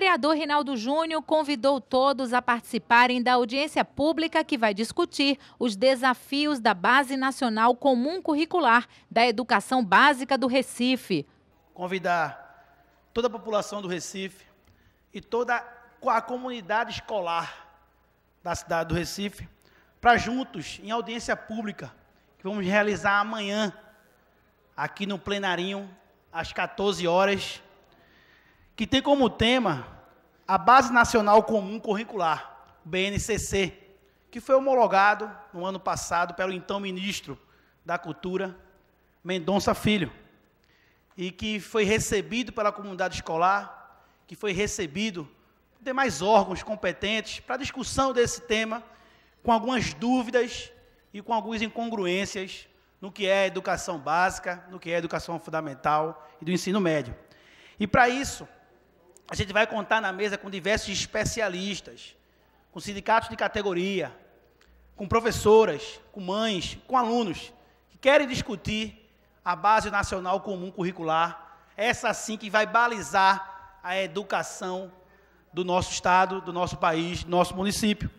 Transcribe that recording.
vereador Rinaldo Júnior convidou todos a participarem da audiência pública que vai discutir os desafios da Base Nacional Comum Curricular da Educação Básica do Recife. Convidar toda a população do Recife e toda a comunidade escolar da cidade do Recife para juntos, em audiência pública, que vamos realizar amanhã, aqui no plenarinho, às 14 horas que tem como tema a Base Nacional Comum Curricular, BNCC, que foi homologado no ano passado pelo então ministro da Cultura, Mendonça Filho, e que foi recebido pela comunidade escolar, que foi recebido por demais órgãos competentes para a discussão desse tema, com algumas dúvidas e com algumas incongruências no que é educação básica, no que é educação fundamental e do ensino médio. E para isso, a gente vai contar na mesa com diversos especialistas, com sindicatos de categoria, com professoras, com mães, com alunos que querem discutir a Base Nacional Comum Curricular, essa sim que vai balizar a educação do nosso estado, do nosso país, do nosso município.